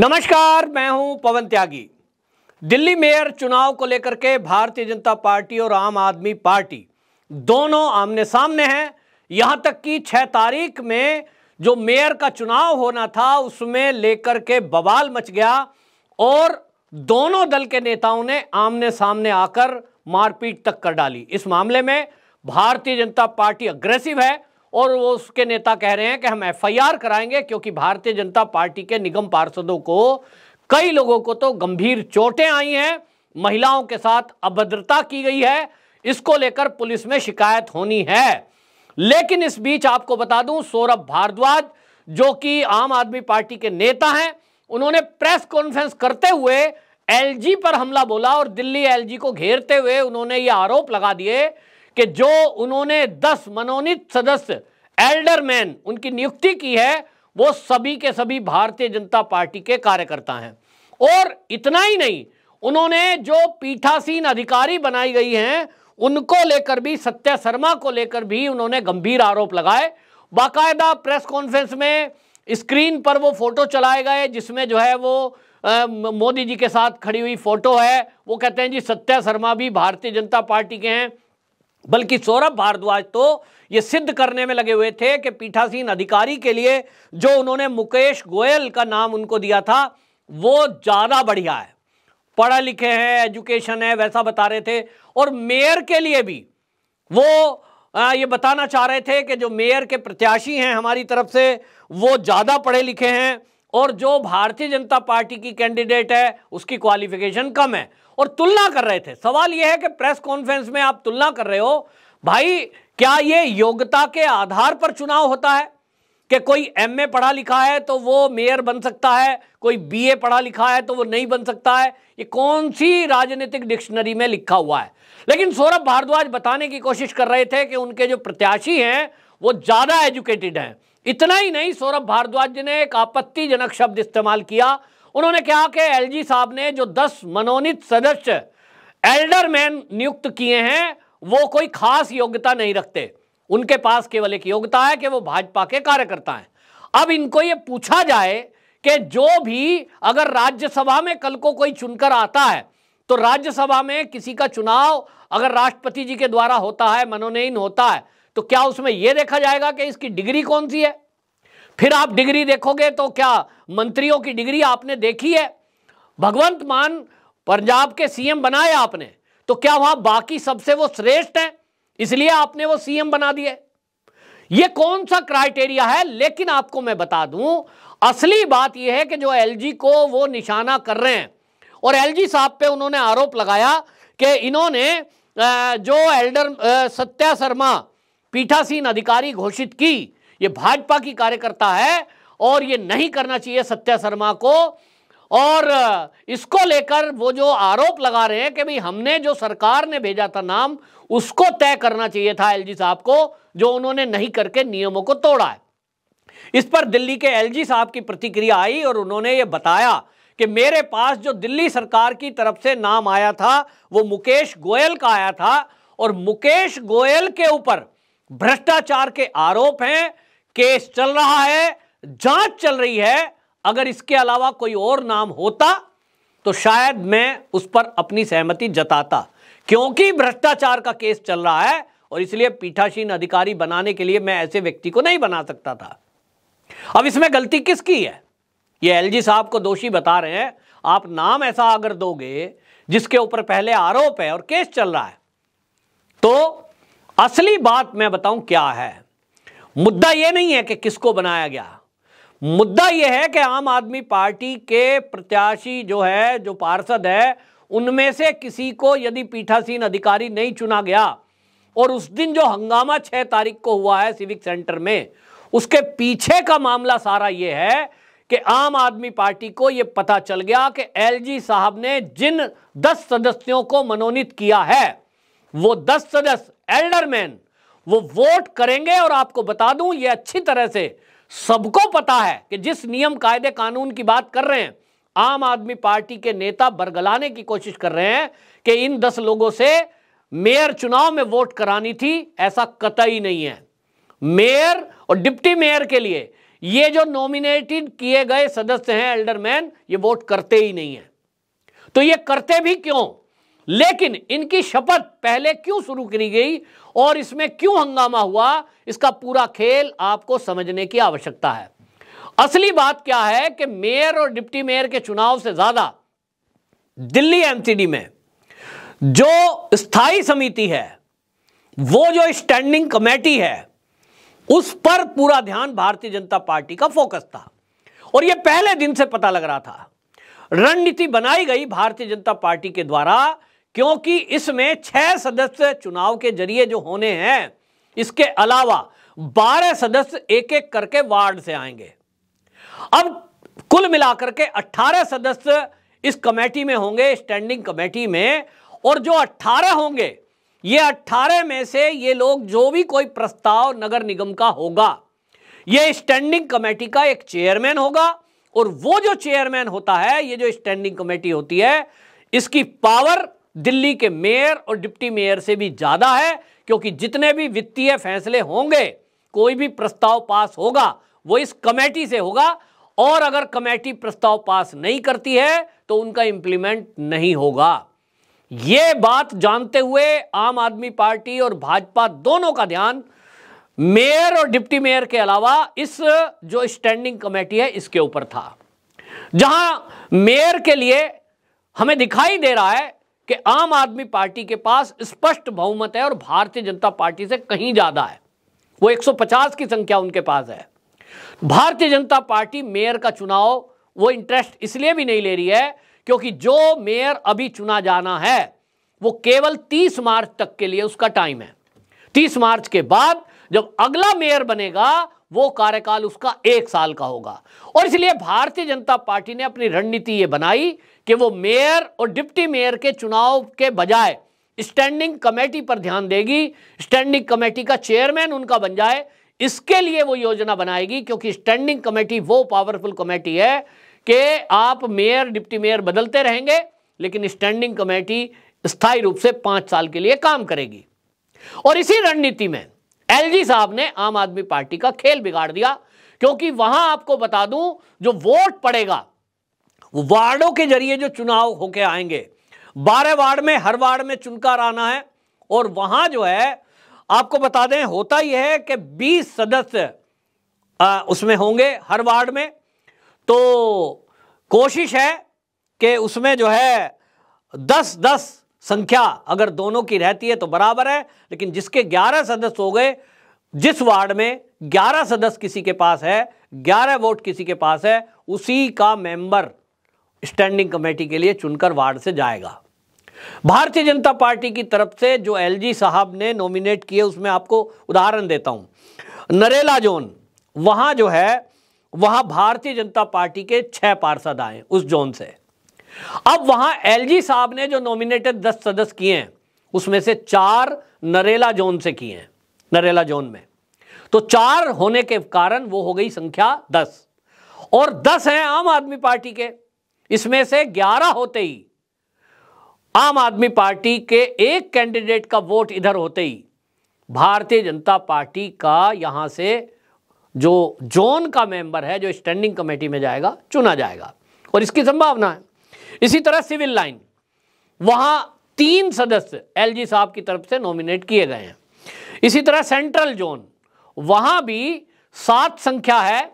नमस्कार मैं हूं पवन त्यागी दिल्ली मेयर चुनाव को लेकर के भारतीय जनता पार्टी और आम आदमी पार्टी दोनों आमने सामने हैं यहां तक कि छह तारीख में जो मेयर का चुनाव होना था उसमें लेकर के बवाल मच गया और दोनों दल के नेताओं ने आमने सामने आकर मारपीट तक कर डाली इस मामले में भारतीय जनता पार्टी अग्रेसिव है और वो उसके नेता कह रहे हैं कि हम एफआईआर कराएंगे क्योंकि भारतीय जनता पार्टी के निगम पार्षदों को कई लोगों को तो गंभीर चोटें आई हैं महिलाओं के साथ अभद्रता की गई है इसको लेकर पुलिस में शिकायत होनी है लेकिन इस बीच आपको बता दूं सौरभ भारद्वाज जो कि आम आदमी पार्टी के नेता हैं उन्होंने प्रेस कॉन्फ्रेंस करते हुए एलजी पर हमला बोला और दिल्ली एलजी को घेरते हुए उन्होंने ये आरोप लगा दिए कि जो उन्होंने दस मनोनीत सदस्य एल्डर मैन उनकी नियुक्ति की है वो सभी के सभी भारतीय जनता पार्टी के कार्यकर्ता हैं और इतना ही नहीं उन्होंने जो पीठासीन अधिकारी बनाई गई हैं उनको लेकर भी सत्या शर्मा को लेकर भी उन्होंने गंभीर आरोप लगाए बाकायदा प्रेस कॉन्फ्रेंस में स्क्रीन पर वो फोटो चलाए गए जिसमें जो है वो मोदी जी के साथ खड़ी हुई फोटो है वो कहते हैं जी सत्या शर्मा भी भारतीय जनता पार्टी के हैं बल्कि सौरभ भारद्वाज तो ये सिद्ध करने में लगे हुए थे कि पीठासीन अधिकारी के लिए जो उन्होंने मुकेश गोयल का नाम उनको दिया था वो ज़्यादा बढ़िया है पढ़ा लिखे हैं एजुकेशन है वैसा बता रहे थे और मेयर के लिए भी वो आ, ये बताना चाह रहे थे कि जो मेयर के प्रत्याशी हैं हमारी तरफ से वो ज़्यादा पढ़े लिखे हैं और जो भारतीय जनता पार्टी की कैंडिडेट है उसकी क्वालिफिकेशन कम है और तुलना कर रहे थे सवाल यह है कि प्रेस कॉन्फ्रेंस में आप तुलना कर रहे हो भाई क्या ये योग्यता के आधार पर चुनाव होता है कि कोई एमए पढ़ा लिखा है तो वो मेयर बन सकता है कोई बीए पढ़ा लिखा है तो वो नहीं बन सकता है ये कौन सी राजनीतिक डिक्शनरी में लिखा हुआ है लेकिन सौरभ भारद्वाज बताने की कोशिश कर रहे थे कि उनके जो प्रत्याशी हैं वो ज़्यादा एजुकेटेड हैं इतना ही नहीं सौरभ भारद्वाज ने एक आपत्तिजनक शब्द इस्तेमाल किया उन्होंने कहा कि एलजी साहब ने जो दस मनोनीत सदस्य एल्डर मैन नियुक्त किए हैं वो कोई खास योग्यता नहीं रखते उनके पास केवल एक योग्यता है कि वो भाजपा के कार्यकर्ता हैं अब इनको ये पूछा जाए कि जो भी अगर राज्यसभा में कल को कोई चुनकर आता है तो राज्यसभा में किसी का चुनाव अगर राष्ट्रपति जी के द्वारा होता है मनोनयन होता है तो क्या उसमें यह देखा जाएगा कि इसकी डिग्री कौन सी है फिर आप डिग्री देखोगे तो क्या मंत्रियों की डिग्री आपने देखी है भगवंत मान पंजाब के सीएम बनाए आपने तो क्या वहां बाकी सबसे वो श्रेष्ठ है इसलिए आपने वो सीएम बना दिए ये कौन सा क्राइटेरिया है लेकिन आपको मैं बता दूं असली बात यह है कि जो एलजी को वो निशाना कर रहे हैं और एलजी साहब पे उन्होंने आरोप लगाया कि इन्होंने जो एल्डर सत्या शर्मा पीठासीन अधिकारी घोषित की ये भाजपा की कार्यकर्ता है और ये नहीं करना चाहिए सत्या शर्मा को और इसको लेकर वो जो आरोप लगा रहे हैं कि भाई हमने जो सरकार ने भेजा था नाम उसको तय करना चाहिए था एलजी साहब को जो उन्होंने नहीं करके नियमों को तोड़ा है इस पर दिल्ली के एलजी साहब की प्रतिक्रिया आई और उन्होंने ये बताया कि मेरे पास जो दिल्ली सरकार की तरफ से नाम आया था वो मुकेश गोयल का आया था और मुकेश गोयल के ऊपर भ्रष्टाचार के आरोप हैं केस चल रहा है जांच चल रही है अगर इसके अलावा कोई और नाम होता तो शायद मैं उस पर अपनी सहमति जताता क्योंकि भ्रष्टाचार का केस चल रहा है और इसलिए पीठासीन अधिकारी बनाने के लिए मैं ऐसे व्यक्ति को नहीं बना सकता था अब इसमें गलती किसकी है ये एलजी साहब को दोषी बता रहे हैं आप नाम ऐसा अगर दोगे जिसके ऊपर पहले आरोप है और केस चल रहा है तो असली बात मैं बताऊं क्या है मुद्दा यह नहीं है कि किसको बनाया गया मुद्दा यह है कि आम आदमी पार्टी के प्रत्याशी जो है जो पार्षद है उनमें से किसी को यदि पीठासीन अधिकारी नहीं चुना गया और उस दिन जो हंगामा छह तारीख को हुआ है सिविक सेंटर में उसके पीछे का मामला सारा यह है कि आम आदमी पार्टी को यह पता चल गया कि एलजी साहब ने जिन दस सदस्यों को मनोनीत किया है वो दस सदस्य एल्डरमैन वो वोट करेंगे और आपको बता दूं ये अच्छी तरह से सबको पता है कि जिस नियम कायदे कानून की बात कर रहे हैं आम आदमी पार्टी के नेता बरगलाने की कोशिश कर रहे हैं कि इन दस लोगों से मेयर चुनाव में वोट करानी थी ऐसा कतई नहीं है मेयर और डिप्टी मेयर के लिए ये जो नॉमिनेटेड किए गए सदस्य हैं एल्डरमैन ये वोट करते ही नहीं है तो ये करते भी क्यों लेकिन इनकी शपथ पहले क्यों शुरू करी गई और इसमें क्यों हंगामा हुआ इसका पूरा खेल आपको समझने की आवश्यकता है असली बात क्या है कि मेयर और डिप्टी मेयर के चुनाव से ज्यादा दिल्ली एमसीडी में जो स्थायी समिति है वो जो स्टैंडिंग कमेटी है उस पर पूरा ध्यान भारतीय जनता पार्टी का फोकस था और यह पहले दिन से पता लग रहा था रणनीति बनाई गई भारतीय जनता पार्टी के द्वारा क्योंकि इसमें छह सदस्य चुनाव के जरिए जो होने हैं इसके अलावा बारह सदस्य एक एक करके वार्ड से आएंगे अब कुल मिलाकर के अठारह सदस्य इस कमेटी में होंगे स्टैंडिंग कमेटी में और जो अट्ठारह होंगे ये अट्ठारह में से ये लोग जो भी कोई प्रस्ताव नगर निगम का होगा ये स्टैंडिंग कमेटी का एक चेयरमैन होगा और वो जो चेयरमैन होता है ये जो स्टैंडिंग कमेटी होती है इसकी पावर दिल्ली के मेयर और डिप्टी मेयर से भी ज़्यादा है क्योंकि जितने भी वित्तीय फैसले होंगे कोई भी प्रस्ताव पास होगा वो इस कमेटी से होगा और अगर कमेटी प्रस्ताव पास नहीं करती है तो उनका इंप्लीमेंट नहीं होगा ये बात जानते हुए आम आदमी पार्टी और भाजपा दोनों का ध्यान मेयर और डिप्टी मेयर के अलावा इस जो स्टैंडिंग कमेटी है इसके ऊपर था जहां मेयर के लिए हमें दिखाई दे रहा है कि आम आदमी पार्टी के पास स्पष्ट बहुमत है और भारतीय जनता पार्टी से कहीं ज़्यादा है वो 150 की संख्या उनके पास है भारतीय जनता पार्टी मेयर का चुनाव वो इंटरेस्ट इसलिए भी नहीं ले रही है क्योंकि जो मेयर अभी चुना जाना है वो केवल 30 मार्च तक के लिए उसका टाइम है 30 मार्च के बाद जब अगला मेयर बनेगा वो कार्यकाल उसका एक साल का होगा और इसलिए भारतीय जनता पार्टी ने अपनी रणनीति ये बनाई कि वो मेयर और डिप्टी मेयर के चुनाव के बजाय स्टैंडिंग कमेटी पर ध्यान देगी स्टैंडिंग कमेटी का चेयरमैन उनका बन जाए इसके लिए वो योजना बनाएगी क्योंकि स्टैंडिंग कमेटी वो पावरफुल कमेटी है कि आप मेयर डिप्टी मेयर बदलते रहेंगे लेकिन स्टैंडिंग कमेटी स्थायी रूप से पांच साल के लिए काम करेगी और इसी रणनीति में एलजी साहब ने आम आदमी पार्टी का खेल बिगाड़ दिया क्योंकि वहां आपको बता दूं जो वोट पड़ेगा वो वार्डों के जरिए जो चुनाव होके आएंगे बारह वार्ड में हर वार्ड में चुनकर आना है और वहां जो है आपको बता दें होता यह है कि बीस सदस्य उसमें होंगे हर वार्ड में तो कोशिश है कि उसमें जो है दस दस संख्या अगर दोनों की रहती है तो बराबर है लेकिन जिसके 11 सदस्य हो गए जिस वार्ड में 11 सदस्य किसी के पास है 11 वोट किसी के पास है उसी का मेंबर स्टैंडिंग कमेटी के लिए चुनकर वार्ड से जाएगा भारतीय जनता पार्टी की तरफ से जो एलजी साहब ने नॉमिनेट किए उसमें आपको उदाहरण देता हूं नरेला जोन वहां जो है वहां भारतीय जनता पार्टी के छह पार्षद आए उस जोन से अब वहां एलजी साहब ने जो नॉमिनेटेड दस सदस्य किए हैं उसमें से चार नरेला जोन से किए हैं नरेला जोन में तो चार होने के कारण वो हो गई संख्या दस और दस हैं आम आदमी पार्टी के इसमें से ग्यारह होते ही आम आदमी पार्टी के एक कैंडिडेट का वोट इधर होते ही भारतीय जनता पार्टी का यहां से जो जोन का मेंबर है जो स्टैंडिंग कमेटी में जाएगा चुना जाएगा और इसकी संभावना है इसी तरह सिविल लाइन वहां तीन सदस्य एलजी साहब की तरफ से नॉमिनेट किए गए हैं इसी तरह सेंट्रल जोन वहां भी सात संख्या है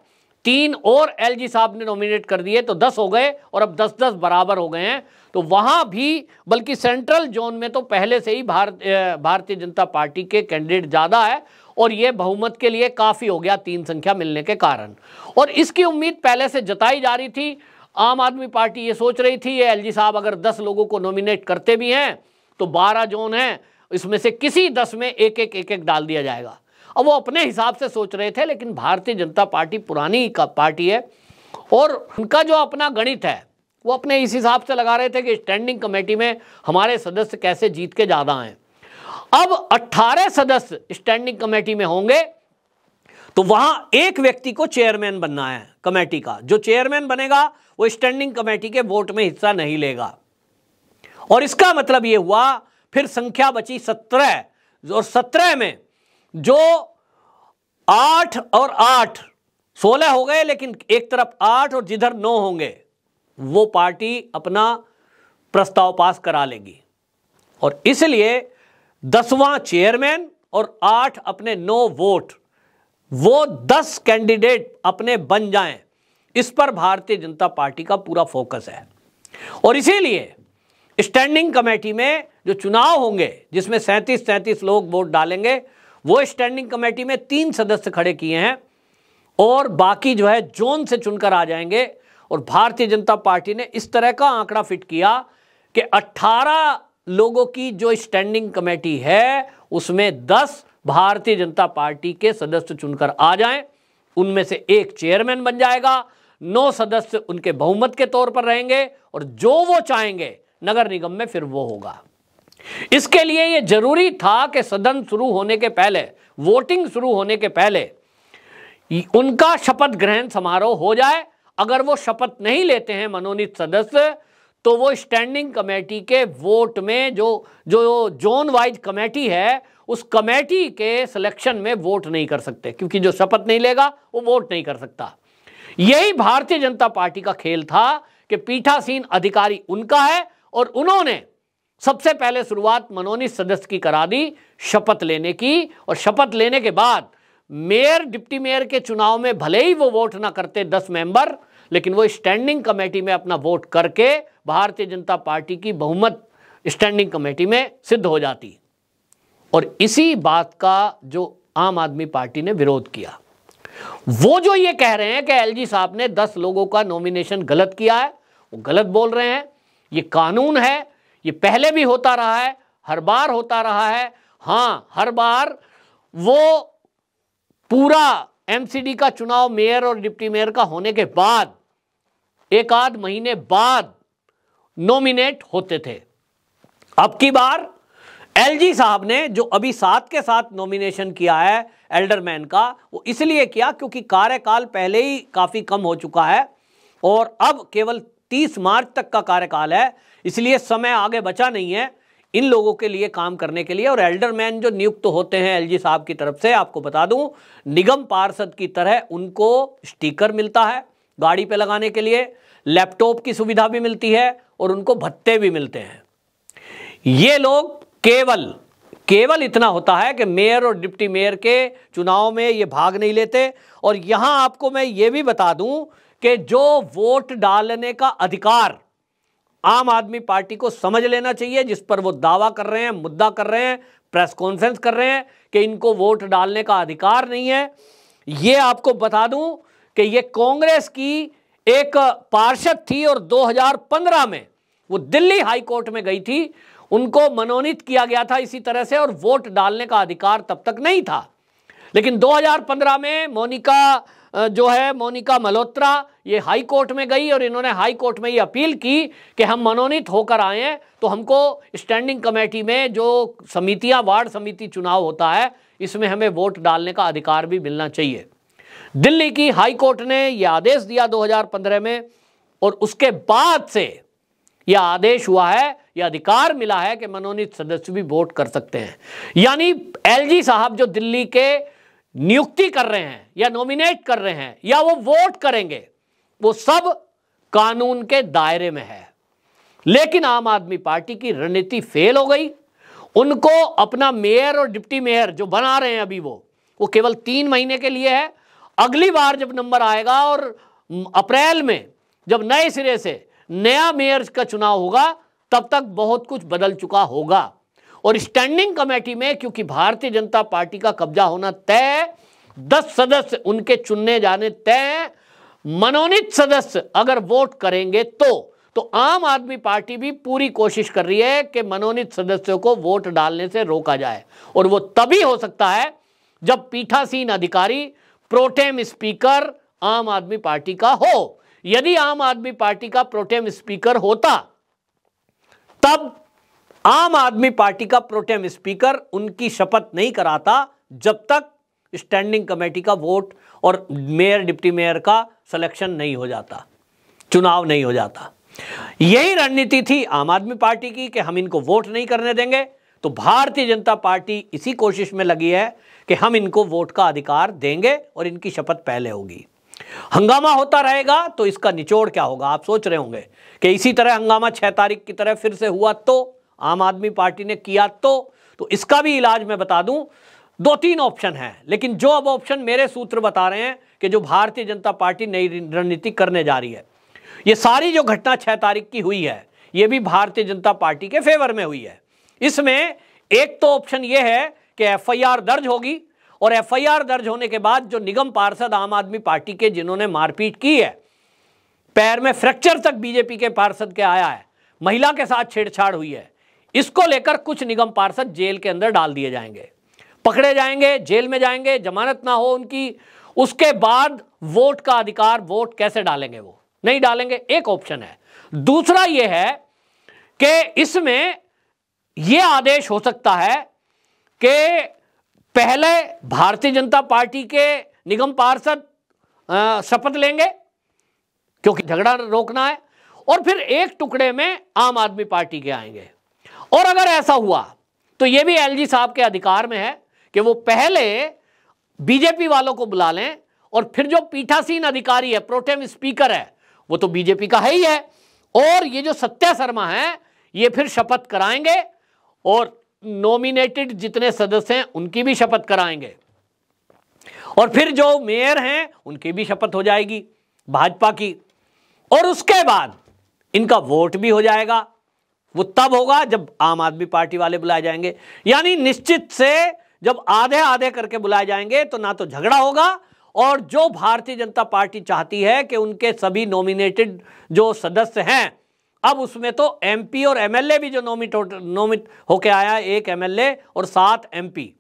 तीन और एलजी साहब ने नॉमिनेट कर दिए तो दस हो गए और अब दस दस बराबर हो गए हैं तो वहां भी बल्कि सेंट्रल जोन में तो पहले से ही भारत भारतीय जनता पार्टी के कैंडिडेट ज़्यादा है और यह बहुमत के लिए काफ़ी हो गया तीन संख्या मिलने के कारण और इसकी उम्मीद पहले से जताई जा रही थी आम आदमी पार्टी ये सोच रही थी एल जी साहब अगर दस लोगों को नॉमिनेट करते भी हैं तो बारह जोन हैं इसमें से किसी दस में एक एक एक एक डाल दिया जाएगा अब वो अपने हिसाब से सोच रहे थे लेकिन भारतीय जनता पार्टी पुरानी का पार्टी है और उनका जो अपना गणित है वो अपने इस हिसाब से लगा रहे थे कि स्टैंडिंग कमेटी में हमारे सदस्य कैसे जीत के ज़्यादा हैं अब 18 सदस्य स्टैंडिंग कमेटी में होंगे तो वहां एक व्यक्ति को चेयरमैन बनना है कमेटी का जो चेयरमैन बनेगा वो स्टैंडिंग कमेटी के वोट में हिस्सा नहीं लेगा और इसका मतलब ये हुआ फिर संख्या बची सत्रह और सत्रह में जो आठ और आठ सोलह हो गए लेकिन एक तरफ आठ और जिधर नौ होंगे वो पार्टी अपना प्रस्ताव पास करा लेगी और इसलिए दसवां चेयरमैन और आठ अपने नौ वोट वो दस कैंडिडेट अपने बन जाएं इस पर भारतीय जनता पार्टी का पूरा फोकस है और इसीलिए स्टैंडिंग कमेटी में जो चुनाव होंगे जिसमें सैंतीस सैंतीस लोग वोट डालेंगे वो स्टैंडिंग कमेटी में तीन सदस्य खड़े किए हैं और बाकी जो है जोन से चुनकर आ जाएंगे और भारतीय जनता पार्टी ने इस तरह का आंकड़ा फिट किया कि 18 लोगों की जो स्टैंडिंग कमेटी है उसमें दस भारतीय जनता पार्टी के सदस्य चुनकर आ जाएं उनमें से एक चेयरमैन बन जाएगा नौ सदस्य उनके बहुमत के तौर पर रहेंगे और जो वो चाहेंगे नगर निगम में फिर वो होगा इसके लिए यह जरूरी था कि सदन शुरू होने के पहले वोटिंग शुरू होने के पहले उनका शपथ ग्रहण समारोह हो जाए अगर वो शपथ नहीं लेते हैं मनोनीत सदस्य तो वो स्टैंडिंग कमेटी के वोट में जो जो जोन वाइज कमेटी है उस कमेटी के सिलेक्शन में वोट नहीं कर सकते क्योंकि जो शपथ नहीं लेगा वो वोट नहीं कर सकता यही भारतीय जनता पार्टी का खेल था कि पीठासीन अधिकारी उनका है और उन्होंने सबसे पहले शुरुआत मनोनीत सदस्य की करा दी शपथ लेने की और शपथ लेने के बाद मेयर डिप्टी मेयर के चुनाव में भले ही वो वोट ना करते दस मेंबर लेकिन वो स्टैंडिंग कमेटी में अपना वोट करके भारतीय जनता पार्टी की बहुमत स्टैंडिंग कमेटी में सिद्ध हो जाती और इसी बात का जो आम आदमी पार्टी ने विरोध किया वो जो ये कह रहे हैं कि एलजी साहब ने 10 लोगों का नॉमिनेशन गलत किया है वो गलत बोल रहे हैं ये कानून है ये पहले भी होता रहा है हर बार होता रहा है हां हर बार वो पूरा एमसीडी का चुनाव मेयर और डिप्टी मेयर का होने के बाद एक आध महीने बाद नॉमिनेट होते थे अब की बार एलजी साहब ने जो अभी साथ के साथ नॉमिनेशन किया है एल्डरमैन का वो इसलिए किया क्योंकि कार्यकाल पहले ही काफ़ी कम हो चुका है और अब केवल 30 मार्च तक का कार्यकाल है इसलिए समय आगे बचा नहीं है इन लोगों के लिए काम करने के लिए और एल्डरमैन जो नियुक्त होते हैं एलजी साहब की तरफ से आपको बता दूं निगम पार्षद की तरह उनको स्टीकर मिलता है गाड़ी पे लगाने के लिए लैपटॉप की सुविधा भी मिलती है और उनको भत्ते भी मिलते हैं ये लोग केवल केवल इतना होता है कि मेयर और डिप्टी मेयर के चुनाव में ये भाग नहीं लेते और यहां आपको मैं ये भी बता दूं कि जो वोट डालने का अधिकार आम आदमी पार्टी को समझ लेना चाहिए जिस पर वो दावा कर रहे हैं मुद्दा कर रहे हैं प्रेस कॉन्फ्रेंस कर रहे हैं कि इनको वोट डालने का अधिकार नहीं है ये आपको बता दूं कि ये कांग्रेस की एक पार्षद थी और 2015 में वो दिल्ली हाई कोर्ट में गई थी उनको मनोनीत किया गया था इसी तरह से और वोट डालने का अधिकार तब तक नहीं था लेकिन 2015 में मोनिका जो है मोनिका मल्होत्रा ये हाई कोर्ट में गई और इन्होंने हाई कोर्ट में ये अपील की कि हम मनोनीत होकर आए तो हमको स्टैंडिंग कमेटी में जो समितियां वार्ड समिति चुनाव होता है इसमें हमें वोट डालने का अधिकार भी मिलना चाहिए दिल्ली की हाई कोर्ट ने यह आदेश दिया 2015 में और उसके बाद से यह आदेश हुआ है यह अधिकार मिला है कि मनोनीत सदस्य भी वोट कर सकते हैं यानी एलजी साहब जो दिल्ली के नियुक्ति कर रहे हैं या नॉमिनेट कर रहे हैं या वो वोट करेंगे वो सब कानून के दायरे में है लेकिन आम आदमी पार्टी की रणनीति फेल हो गई उनको अपना मेयर और डिप्टी मेयर जो बना रहे हैं अभी वो वो केवल तीन महीने के लिए है अगली बार जब नंबर आएगा और अप्रैल में जब नए सिरे से नया मेयर का चुनाव होगा तब तक बहुत कुछ बदल चुका होगा और स्टैंडिंग कमेटी में क्योंकि भारतीय जनता पार्टी का कब्जा होना तय दस सदस्य उनके चुनने जाने तय मनोनीत सदस्य अगर वोट करेंगे तो तो आम आदमी पार्टी भी पूरी कोशिश कर रही है कि मनोनीत सदस्यों को वोट डालने से रोका जाए और वो तभी हो सकता है जब पीठासीन अधिकारी प्रोटेम स्पीकर आम आदमी पार्टी का हो यदि आम आदमी पार्टी का प्रोटेम स्पीकर होता तब आम आदमी पार्टी का प्रोटेम स्पीकर उनकी शपथ नहीं कराता जब तक स्टैंडिंग कमेटी का वोट और मेयर डिप्टी मेयर का सिलेक्शन नहीं हो जाता चुनाव नहीं हो जाता यही रणनीति थी आम आदमी पार्टी की कि हम इनको वोट नहीं करने देंगे तो भारतीय जनता पार्टी इसी कोशिश में लगी है कि हम इनको वोट का अधिकार देंगे और इनकी शपथ पहले होगी हंगामा होता रहेगा तो इसका निचोड़ क्या होगा आप सोच रहे होंगे कि इसी तरह हंगामा छह तारीख की तरह फिर से हुआ तो आम आदमी पार्टी ने किया तो तो इसका भी इलाज मैं बता दूं दो तीन ऑप्शन हैं लेकिन जो अब ऑप्शन मेरे सूत्र बता रहे हैं कि जो भारतीय जनता पार्टी नई रणनीति करने जा रही है ये सारी जो घटना छह तारीख की हुई है ये भी भारतीय जनता पार्टी के फेवर में हुई है इसमें एक तो ऑप्शन ये है कि एफआईआर दर्ज होगी और एफआईआर दर्ज होने के बाद जो निगम पार्षद आम आदमी पार्टी के जिन्होंने मारपीट की है पैर में फ्रैक्चर तक बीजेपी के पार्षद के आया है महिला के साथ छेड़छाड़ हुई है इसको लेकर कुछ निगम पार्षद जेल के अंदर डाल दिए जाएंगे पकड़े जाएंगे जेल में जाएंगे जमानत ना हो उनकी उसके बाद वोट का अधिकार वोट कैसे डालेंगे वो नहीं डालेंगे एक ऑप्शन है दूसरा यह है कि इसमें यह आदेश हो सकता है कि पहले भारतीय जनता पार्टी के निगम पार्षद शपथ लेंगे क्योंकि झगड़ा रोकना है और फिर एक टुकड़े में आम आदमी पार्टी के आएंगे और अगर ऐसा हुआ तो यह भी एलजी साहब के अधिकार में है कि वो पहले बीजेपी वालों को बुला लें और फिर जो पीठासीन अधिकारी है प्रोटेम स्पीकर है वो तो बीजेपी का है ही है और ये जो सत्या शर्मा है ये फिर शपथ कराएंगे और नॉमिनेटेड जितने सदस्य हैं उनकी भी शपथ कराएंगे और फिर जो मेयर हैं उनकी भी शपथ हो जाएगी भाजपा की और उसके बाद इनका वोट भी हो जाएगा वो तब होगा जब आम आदमी पार्टी वाले बुलाए जाएंगे यानी निश्चित से जब आधे आधे करके बुलाए जाएंगे तो ना तो झगड़ा होगा और जो भारतीय जनता पार्टी चाहती है कि उनके सभी नॉमिनेटेड जो सदस्य हैं अब उसमें तो एमपी और एमएलए भी जो नोमिट नोमिट होके आया एक एमएलए और सात एमपी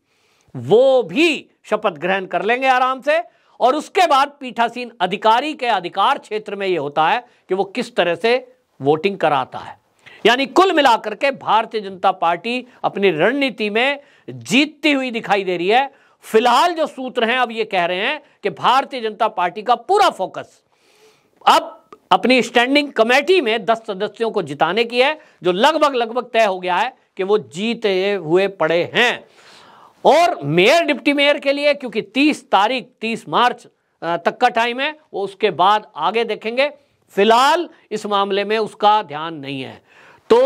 वो भी शपथ ग्रहण कर लेंगे आराम से और उसके बाद पीठासीन अधिकारी के अधिकार क्षेत्र में यह होता है कि वो किस तरह से वोटिंग कराता है यानी कुल मिलाकर के भारतीय जनता पार्टी अपनी रणनीति में जीतती हुई दिखाई दे रही है फिलहाल जो सूत्र हैं अब ये कह रहे हैं कि भारतीय जनता पार्टी का पूरा फोकस अब अपनी स्टैंडिंग कमेटी में दस सदस्यों को जिताने की है जो लगभग लगभग तय हो गया है कि वो जीते हुए पड़े हैं और मेयर डिप्टी मेयर के लिए क्योंकि 30 तारीख 30 मार्च तक का टाइम है वो उसके बाद आगे देखेंगे फिलहाल इस मामले में उसका ध्यान नहीं है तो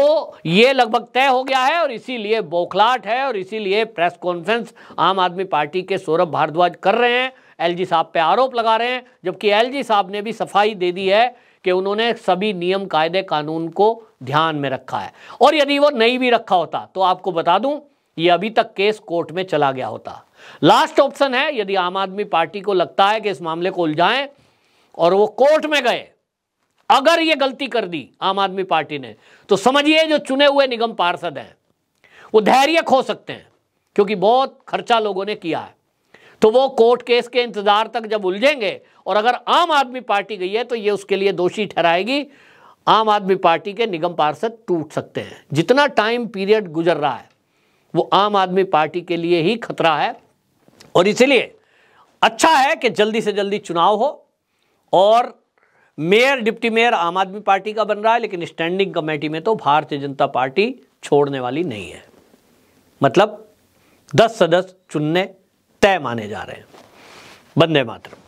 ये लगभग तय हो गया है और इसीलिए बौखलाट है और इसीलिए प्रेस कॉन्फ्रेंस आम आदमी पार्टी के सौरभ भारद्वाज कर रहे हैं एलजी साहब पे आरोप लगा रहे हैं जबकि एलजी साहब ने भी सफाई दे दी है कि उन्होंने सभी नियम कायदे कानून को ध्यान में रखा है और यदि वो नहीं भी रखा होता तो आपको बता दूं ये अभी तक केस कोर्ट में चला गया होता लास्ट ऑप्शन है यदि आम आदमी पार्टी को लगता है कि इस मामले को उलझाएं और वो कोर्ट में गए अगर ये गलती कर दी आम आदमी पार्टी ने तो समझिए जो चुने हुए निगम पार्षद हैं वो धैर्य खो सकते हैं क्योंकि बहुत खर्चा लोगों ने किया है तो वो कोर्ट केस के इंतजार तक जब उलझेंगे और अगर आम आदमी पार्टी गई है तो ये उसके लिए दोषी ठहराएगी आम आदमी पार्टी के निगम पार्षद टूट सकते हैं जितना टाइम पीरियड गुजर रहा है वो आम आदमी पार्टी के लिए ही खतरा है और इसीलिए अच्छा है कि जल्दी से जल्दी चुनाव हो और मेयर डिप्टी मेयर आम आदमी पार्टी का बन रहा है लेकिन स्टैंडिंग कमेटी में तो भारतीय जनता पार्टी छोड़ने वाली नहीं है मतलब दस सदस्य चुनने तय माने जा रहे हैं बंदे मातरम